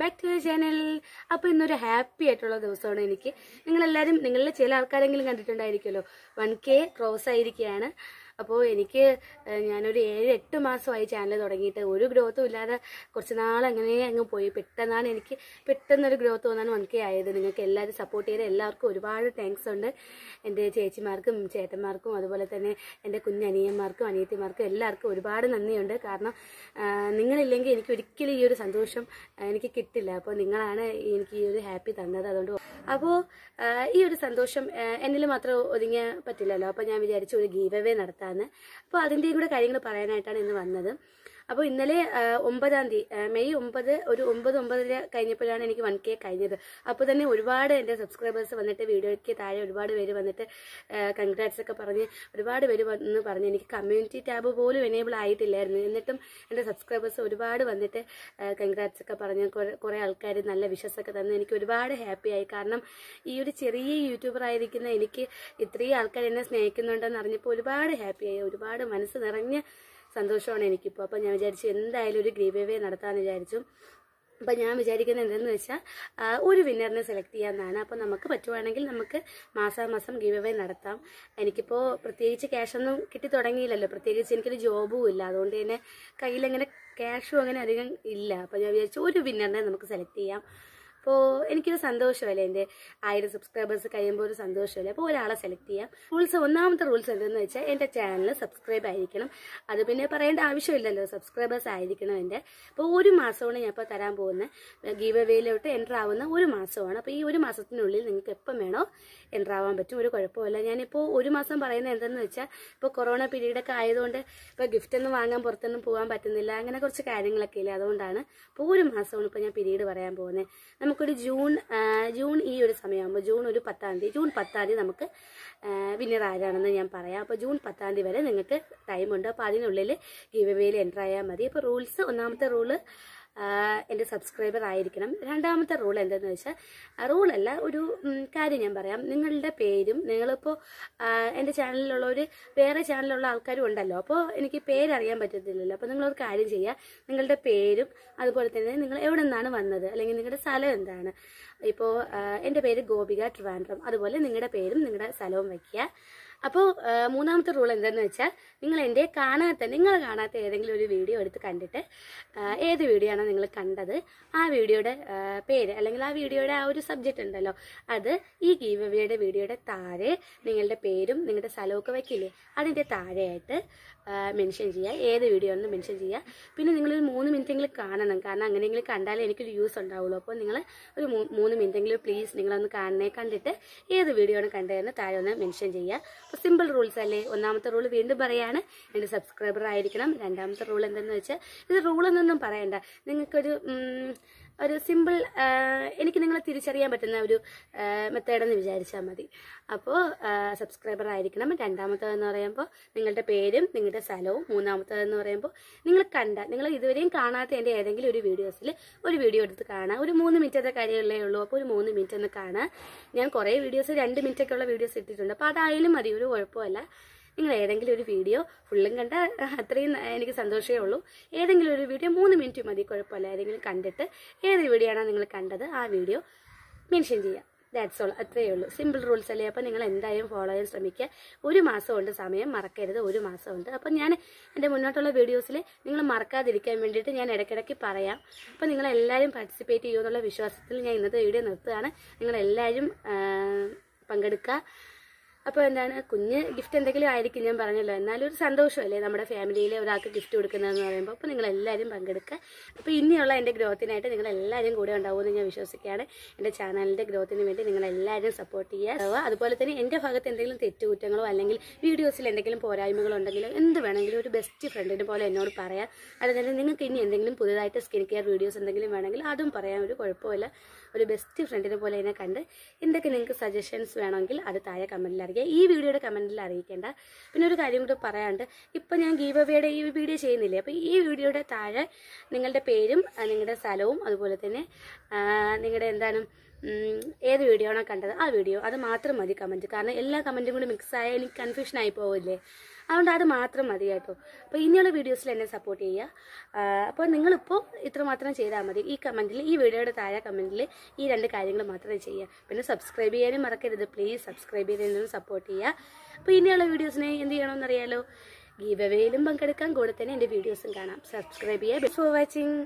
back to channel അപ്പോൾ ഇന്നൊരു happy ആയിട്ടുള്ള ദിവസമാണ് എനിക്ക് നിങ്ങളെല്ലാരും നിങ്ങളിലെ ചില ആൾക്കാരെങ്കിലും കണ്ടിട്ടുണ്ടായിരിക്കുമല്ലോ വൺ കെ ക്രോസ് ആയിരിക്കുകയാണ് അപ്പോൾ എനിക്ക് ഞാനൊരു ഏഴ് എട്ട് മാസമായി ചാനൽ തുടങ്ങിയിട്ട് ഒരു ഗ്രോത്തും ഇല്ലാതെ കുറച്ച് നാളങ്ങനെ അങ്ങ് പോയി പെട്ടെന്നാണ് എനിക്ക് പെട്ടെന്നൊരു ഗ്രോത്ത് തോന്നാൻ വൺ കെ ആയത് നിങ്ങൾക്ക് എല്ലാവരും സപ്പോർട്ട് ചെയ്ത് എല്ലാവർക്കും ഒരുപാട് താങ്ക്സ് ഉണ്ട് എൻ്റെ ചേച്ചിമാർക്കും ചേട്ടന്മാർക്കും അതുപോലെ തന്നെ എൻ്റെ കുഞ്ഞനിയന്മാർക്കും അനിയത്തിമാർക്കും എല്ലാവർക്കും ഒരുപാട് നന്ദിയുണ്ട് കാരണം നിങ്ങളില്ലെങ്കിൽ എനിക്ക് ഒരിക്കലും ഈ ഒരു സന്തോഷം എനിക്ക് കിട്ടില്ല അപ്പോൾ നിങ്ങളാണ് എനിക്ക് ഈ ഒരു ഹാപ്പി തന്നത് അതുകൊണ്ട് അപ്പോൾ ഈ ഒരു സന്തോഷം എന്നിൽ മാത്രം ഒതുങ്ങിയാൽ പറ്റില്ലല്ലോ അപ്പോൾ ഞാൻ വിചാരിച്ചു ഒരു ഗീവവേ നടത്താം എന്നുള്ളതാണ് അപ്പോൾ അതിൻ്റെയും കൂടെ കാര്യങ്ങൾ പറയാനായിട്ടാണ് ഇന്ന് വന്നത് അപ്പോൾ ഇന്നലെ ഒമ്പതാം തീയതി മെയ് ഒമ്പത് ഒരു ഒമ്പത് ഒമ്പതര കഴിഞ്ഞപ്പോഴാണ് എനിക്ക് വൺ കെ കഴിഞ്ഞത് അപ്പോൾ തന്നെ ഒരുപാട് എൻ്റെ സബ്സ്ക്രൈബേഴ്സ് വന്നിട്ട് വീഡിയോയ്ക്ക് താഴെ ഒരുപാട് പേര് വന്നിട്ട് കൺഗ്രാറ്റ്സ് ഒക്കെ പറഞ്ഞ് ഒരുപാട് പേര് വന്ന് പറഞ്ഞ് എനിക്ക് കമ്മ്യൂണിറ്റി ടാബ് പോലും എനേബിൾ ആയിട്ടില്ലായിരുന്നു എന്നിട്ടും എൻ്റെ സബ്സ്ക്രൈബേഴ്സ് ഒരുപാട് വന്നിട്ട് കൺഗ്രാറ്റ്സ് ഒക്കെ പറഞ്ഞ് കുറേ ആൾക്കാർ നല്ല വിഷസൊക്കെ തന്നു എനിക്ക് ഒരുപാട് ഹാപ്പിയായി കാരണം ഈ ഒരു ചെറിയ യൂട്യൂബർ ആയിരിക്കുന്ന എനിക്ക് ഇത്രയും ആൾക്കാർ എന്നെ സ്നേഹിക്കുന്നുണ്ടെന്ന് അറിഞ്ഞപ്പോൾ ഒരുപാട് ഹാപ്പിയായി ഒരുപാട് മനസ്സ് നിറഞ്ഞ് സന്തോഷമാണ് എനിക്കിപ്പോൾ അപ്പോൾ ഞാൻ വിചാരിച്ചു എന്തായാലും ഒരു ഗീവ് അവേ നടത്താമെന്ന് വിചാരിച്ചു അപ്പം ഞാൻ വിചാരിക്കുന്നത് എന്തെന്ന് വെച്ചാൽ ഒരു വിന്നറിനെ സെലക്ട് ചെയ്യാമെന്നാണ് അപ്പോൾ നമുക്ക് പറ്റുവാണെങ്കിൽ നമുക്ക് മാസാമാസം ഗീവ് അവേ നടത്താം എനിക്കിപ്പോൾ പ്രത്യേകിച്ച് ക്യാഷൊന്നും കിട്ടി തുടങ്ങിയില്ലല്ലോ പ്രത്യേകിച്ച് എനിക്കൊരു ജോബും ഇല്ല അതുകൊണ്ട് തന്നെ കയ്യിലങ്ങനെ ക്യാഷും അങ്ങനെ അധികം ഇല്ല അപ്പോൾ ഞാൻ വിചാരിച്ചു ഒരു വിന്നറിനെ നമുക്ക് സെലക്ട് ചെയ്യാം അപ്പോൾ എനിക്കൊരു സന്തോഷമല്ലേ എൻ്റെ ആയിരം സബ്സ്ക്രൈബേഴ്സ് കഴിയുമ്പോൾ ഒരു സന്തോഷമല്ലേ അപ്പോൾ ഒരാളെ സെലക്ട് ചെയ്യാം റൂൾസ് ഒന്നാമത്തെ റൂൾസ് എന്തെന്ന് വെച്ചാൽ എൻ്റെ ചാനൽ സബ്സ്ക്രൈബ് ആയിരിക്കണം അത് പിന്നെ പറയേണ്ട ആവശ്യമില്ലല്ലോ സബ്സ്ക്രൈബേഴ്സ് ആയിരിക്കണം എൻ്റെ അപ്പോൾ ഒരു മാസമാണ് ഞാൻ ഇപ്പോൾ തരാൻ പോകുന്നത് ഗീവ വേയിലോട്ട് എൻ്റർ ആവുന്ന ഒരു മാസമാണ് അപ്പോൾ ഈ ഒരു മാസത്തിനുള്ളിൽ നിങ്ങൾക്ക് എപ്പം വേണോ എൻ്റർ ആവാൻ പറ്റും ഒരു കുഴപ്പമില്ല ഞാനിപ്പോൾ ഒരു മാസം പറയുന്നത് എന്തെന്ന് വെച്ചാൽ ഇപ്പോൾ കൊറോണ പീരീഡൊക്കെ ആയതുകൊണ്ട് ഇപ്പോൾ ഗിഫ്റ്റൊന്നും വാങ്ങാൻ പുറത്തൊന്നും പോകാൻ പറ്റുന്നില്ല അങ്ങനെ കുറച്ച് കാര്യങ്ങളൊക്കെ ഇല്ല അതുകൊണ്ടാണ് അപ്പോൾ ഒരു മാസമാണ് ഇപ്പോൾ ഞാൻ പീരീഡ് പറയാൻ പോകുന്നത് നമുക്കൊരു ജൂൺ ജൂൺ ഈ ഒരു സമയമാകുമ്പോൾ ജൂൺ ഒരു പത്താം തീയതി ജൂൺ പത്താം തീയതി നമുക്ക് വിന്നർ ആരാണെന്ന് ഞാൻ പറയാം അപ്പോൾ ജൂൺ പത്താം തീയതി വരെ നിങ്ങൾക്ക് ടൈമുണ്ട് അപ്പോൾ അതിനുള്ളിൽ ഗീവ് എവേയിൽ എൻ്റർ ആയാൽ മതി അപ്പോൾ റൂൾസ് ഒന്നാമത്തെ റൂള് എൻ്റെ സബ്സ്ക്രൈബർ ആയിരിക്കണം രണ്ടാമത്തെ റൂൾ എന്തെന്ന് വെച്ചാൽ റൂളല്ല ഒരു കാര്യം ഞാൻ പറയാം നിങ്ങളുടെ പേരും നിങ്ങളിപ്പോൾ എൻ്റെ ചാനലിലുള്ള ഒരു വേറെ ചാനലിലുള്ള ആൾക്കാരും ഉണ്ടല്ലോ അപ്പോൾ എനിക്ക് പേരറിയാൻ പറ്റത്തില്ലല്ലോ അപ്പോൾ നിങ്ങളൊരു കാര്യം ചെയ്യുക നിങ്ങളുടെ പേരും അതുപോലെ തന്നെ നിങ്ങൾ എവിടെ നിന്നാണ് വന്നത് അല്ലെങ്കിൽ നിങ്ങളുടെ സ്ഥലം എന്താണ് ഇപ്പോൾ എൻ്റെ പേര് ഗോപിക ട്രിവാൻഡ്രം അതുപോലെ നിങ്ങളുടെ പേരും നിങ്ങളുടെ സ്ഥലവും വയ്ക്കുക അപ്പോൾ മൂന്നാമത്തെ റൂൾ എന്താണെന്ന് വെച്ചാൽ നിങ്ങൾ എൻ്റെ കാണാത്ത നിങ്ങൾ കാണാത്ത ഏതെങ്കിലും ഒരു വീഡിയോ എടുത്ത് കണ്ടിട്ട് ഏത് വീഡിയോ ആണോ നിങ്ങൾ കണ്ടത് ആ വീഡിയോയുടെ പേര് അല്ലെങ്കിൽ ആ വീഡിയോയുടെ ആ ഒരു സബ്ജക്റ്റ് ഉണ്ടല്ലോ അത് ഈ ഗീവ് വീഡിയോയുടെ താഴെ നിങ്ങളുടെ പേരും നിങ്ങളുടെ സ്ഥലമൊക്കെ വയ്ക്കില്ലേ അതിൻ്റെ താഴെയായിട്ട് മെൻഷൻ ചെയ്യുക ഏത് വീഡിയോ എന്ന് മെൻഷൻ ചെയ്യുക പിന്നെ നിങ്ങളൊരു മൂന്ന് എങ്കിലും കാണണം കാരണം അങ്ങനെയെങ്കിലും കണ്ടാലേ എനിക്കൊരു യൂസ് ഉണ്ടാവുള്ളൂ അപ്പോൾ നിങ്ങൾ ഒരു മൂന്ന് എങ്കിലും പ്ലീസ് നിങ്ങളൊന്ന് കാണണേ കണ്ടിട്ട് ഏത് വീഡിയോ ആണ് കണ്ടതെന്ന് താഴെ ഒന്ന് മെൻഷൻ ചെയ്യുക അപ്പോൾ സിമ്പിൾ റൂൾസ് അല്ലേ ഒന്നാമത്തെ റൂൾ വീണ്ടും പറയുകയാണ് എൻ്റെ സബ്സ്ക്രൈബർ ആയിരിക്കണം രണ്ടാമത്തെ റൂൾ എന്താണെന്ന് വെച്ചാൽ ഇത് റൂളെന്നൊന്നും പറയണ്ട നിങ്ങൾക്കൊരു ഒരു സിമ്പിൾ എനിക്ക് നിങ്ങളെ തിരിച്ചറിയാൻ പറ്റുന്ന ഒരു മെത്തേഡെന്ന് വിചാരിച്ചാൽ മതി അപ്പോൾ സബ്സ്ക്രൈബർ ആയിരിക്കണം രണ്ടാമത്തേതെന്ന് പറയുമ്പോൾ നിങ്ങളുടെ പേരും നിങ്ങളുടെ സ്ഥലവും മൂന്നാമത്തേതെന്ന് പറയുമ്പോൾ നിങ്ങൾ കണ്ട നിങ്ങൾ ഇതുവരെയും കാണാത്ത എൻ്റെ ഏതെങ്കിലും ഒരു വീഡിയോസിൽ ഒരു വീഡിയോ എടുത്ത് കാണാം ഒരു മൂന്ന് മിനിറ്റത്തെ കാര്യമല്ലേ ഉള്ളൂ അപ്പോൾ ഒരു മൂന്ന് മിനിറ്റ് ഒന്ന് കാണാം ഞാൻ കുറേ വീഡിയോസ് രണ്ട് മിനിറ്റൊക്കെയുള്ള വീഡിയോസ് ഇട്ടിട്ടുണ്ട് അപ്പോൾ അതായാലും മതി ഒരു കുഴപ്പമല്ല നിങ്ങൾ ഏതെങ്കിലും ഒരു വീഡിയോ ഫുള്ളും കണ്ട അത്രയും എനിക്ക് സന്തോഷമേ ഉള്ളൂ ഏതെങ്കിലും ഒരു വീഡിയോ മൂന്ന് മിനിറ്റ് മതി കുഴപ്പമില്ല ഏതെങ്കിലും കണ്ടിട്ട് ഏത് വീഡിയോ ആണോ നിങ്ങൾ കണ്ടത് ആ വീഡിയോ മെൻഷൻ ചെയ്യുക ദാറ്റ്സ് ഓൾ അത്രയേ ഉള്ളൂ സിമ്പിൾ റൂൾസ് അല്ലേ അപ്പോൾ നിങ്ങൾ എന്തായാലും ഫോളോ ചെയ്യാൻ ശ്രമിക്കുക ഒരു മാസമുണ്ട് സമയം മറക്കരുത് ഒരു മാസമുണ്ട് അപ്പോൾ ഞാൻ എൻ്റെ മുന്നോട്ടുള്ള വീഡിയോസിൽ നിങ്ങൾ മറക്കാതിരിക്കാൻ വേണ്ടിയിട്ട് ഞാൻ ഇടയ്ക്കിടയ്ക്ക് പറയാം അപ്പോൾ നിങ്ങൾ എല്ലാവരും പാർട്ടിസിപ്പേറ്റ് ചെയ്യുമെന്നുള്ള വിശ്വാസത്തിൽ ഞാൻ ഇന്നത്തെ വീഡിയോ നിർത്തുകയാണ് നിങ്ങളെല്ലാവരും പങ്കെടുക്കുക അപ്പോൾ എന്താണ് കുഞ്ഞ് ഗിഫ്റ്റ് എന്തെങ്കിലും ആയിരിക്കും ഞാൻ പറഞ്ഞല്ലോ എന്നാലും ഒരു സന്തോഷമല്ലേ നമ്മുടെ ഫാമിലിയിൽ ഒരാൾക്ക് ഗിഫ്റ്റ് കൊടുക്കുന്നതെന്ന് പറയുമ്പോൾ അപ്പോൾ നിങ്ങളെല്ലാവരും പങ്കെടുക്കുക അപ്പോൾ ഇനിയുള്ള എൻ്റെ ഗ്രോത്തിനായിട്ട് നിങ്ങളെല്ലാവരും കൂടെ ഉണ്ടാവുമെന്ന് ഞാൻ വിശ്വസിക്കുകയാണ് എൻ്റെ ചാനലിൻ്റെ ഗ്രോത്തിന് വേണ്ടി നിങ്ങളെല്ലാവരും സപ്പോർട്ട് ചെയ്യുക അതുപോലെ തന്നെ എൻ്റെ ഭാഗത്ത് എന്തെങ്കിലും തെറ്റുകുറ്റങ്ങളോ അല്ലെങ്കിൽ വീഡിയോസിൽ എന്തെങ്കിലും പോരായ്മകളോ ഉണ്ടെങ്കിലോ എന്ത് വേണമെങ്കിലും ഒരു ബെസ്റ്റ് ഫ്രണ്ടിനെ പോലെ എന്നോട് പറയാം അതുപോലെ നിങ്ങൾക്ക് ഇനി എന്തെങ്കിലും പുതിയതായിട്ട് സ്കിൻ കെയർ വീഡിയോസ് എന്തെങ്കിലും വേണമെങ്കിൽ അതും പറയാൻ ഒരു കുഴപ്പമില്ല ഒരു ബെസ്റ്റ് ഫ്രണ്ടിനെ പോലെ എന്നെ കണ്ട് എന്തൊക്കെ നിങ്ങൾക്ക് സജഷൻസ് വേണമെങ്കിൽ അത് താഴെ കമൻറ്റിൽ അറിയാം എനിക്ക് ഈ വീഡിയോയുടെ കമൻറ്റിൽ അറിയിക്കേണ്ട പിന്നെ ഒരു കാര്യം കൂടി പറയാണ്ട് ഇപ്പം ഞാൻ ഗീവ് അവയുടെ ഈ വീഡിയോ ചെയ്യുന്നില്ലേ അപ്പോൾ ഈ വീഡിയോയുടെ താഴെ നിങ്ങളുടെ പേരും നിങ്ങളുടെ സ്ഥലവും അതുപോലെ തന്നെ നിങ്ങളുടെ എന്താണ് ഏത് വീഡിയോ ആണോ കണ്ടത് ആ വീഡിയോ അത് മാത്രം മതി കമൻറ്റ് കാരണം എല്ലാ കമൻറ്റും കൂടി മിക്സ് ആയാൽ എനിക്ക് കൺഫ്യൂഷൻ ആയി പോവില്ലേ അതുകൊണ്ട് അത് മാത്രം മതി കേട്ടോ അപ്പോൾ ഇനിയുള്ള വീഡിയോസിൽ എന്നെ സപ്പോർട്ട് ചെയ്യുക അപ്പോൾ നിങ്ങളിപ്പോൾ ഇത്രമാത്രം ചെയ്താൽ മതി ഈ കമൻറ്റിൽ ഈ വീഡിയോയുടെ താഴെ കമൻറ്റിൽ ഈ രണ്ട് കാര്യങ്ങൾ മാത്രമേ ചെയ്യുക പിന്നെ സബ്സ്ക്രൈബ് ചെയ്യാനും മറക്കരുത് പ്ലീസ് സബ്സ്ക്രൈബ് ചെയ്തതിനും സപ്പോർട്ട് ചെയ്യുക അപ്പോൾ ഇനിയുള്ള വീഡിയോസിനെ എന്ത് ചെയ്യണമെന്നറിയാലോ ഗീവവേയിലും പങ്കെടുക്കാൻ കൂടെ തന്നെ എൻ്റെ വീഡിയോസും കാണാം സബ്സ്ക്രൈബ് ചെയ്യുക ബിഫോർ വാച്ചിങ്